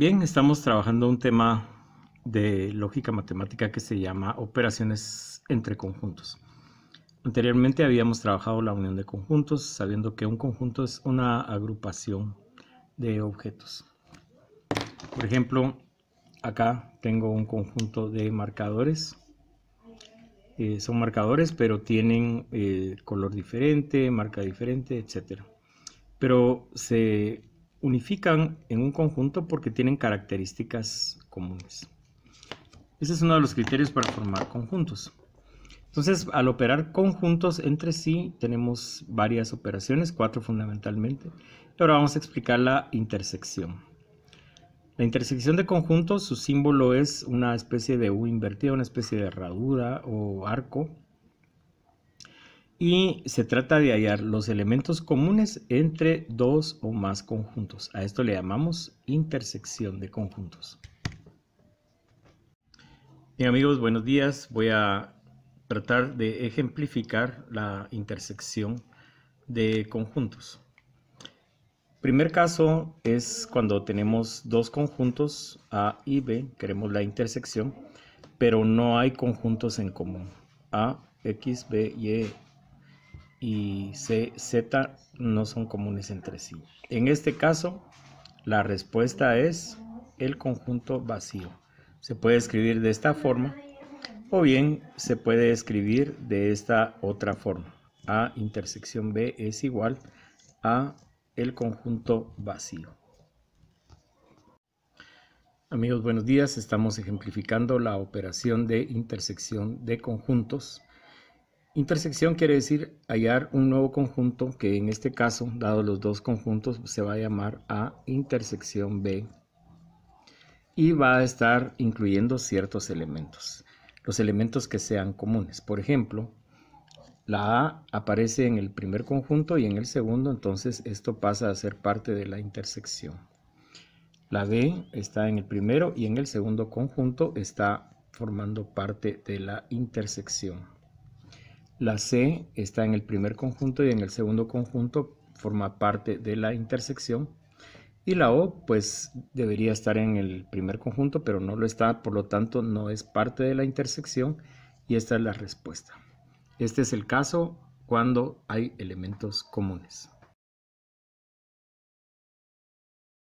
Bien, estamos trabajando un tema de lógica matemática que se llama operaciones entre conjuntos. Anteriormente habíamos trabajado la unión de conjuntos, sabiendo que un conjunto es una agrupación de objetos. Por ejemplo, acá tengo un conjunto de marcadores. Eh, son marcadores, pero tienen eh, color diferente, marca diferente, etc. Pero se unifican en un conjunto porque tienen características comunes. Ese es uno de los criterios para formar conjuntos. Entonces, al operar conjuntos entre sí, tenemos varias operaciones, cuatro fundamentalmente. Ahora vamos a explicar la intersección. La intersección de conjuntos, su símbolo es una especie de U invertida, una especie de herradura o arco y se trata de hallar los elementos comunes entre dos o más conjuntos. A esto le llamamos intersección de conjuntos. Bien amigos, buenos días. Voy a tratar de ejemplificar la intersección de conjuntos. Primer caso es cuando tenemos dos conjuntos A y B, queremos la intersección, pero no hay conjuntos en común. A, X, B, Y, e y C, Z no son comunes entre sí. En este caso, la respuesta es el conjunto vacío. Se puede escribir de esta forma o bien se puede escribir de esta otra forma. A intersección B es igual a el conjunto vacío. Amigos, buenos días. Estamos ejemplificando la operación de intersección de conjuntos Intersección quiere decir hallar un nuevo conjunto que en este caso, dado los dos conjuntos, se va a llamar A intersección B y va a estar incluyendo ciertos elementos, los elementos que sean comunes. Por ejemplo, la A aparece en el primer conjunto y en el segundo, entonces esto pasa a ser parte de la intersección. La B está en el primero y en el segundo conjunto está formando parte de la intersección. La C está en el primer conjunto y en el segundo conjunto forma parte de la intersección. Y la O pues debería estar en el primer conjunto, pero no lo está, por lo tanto no es parte de la intersección y esta es la respuesta. Este es el caso cuando hay elementos comunes.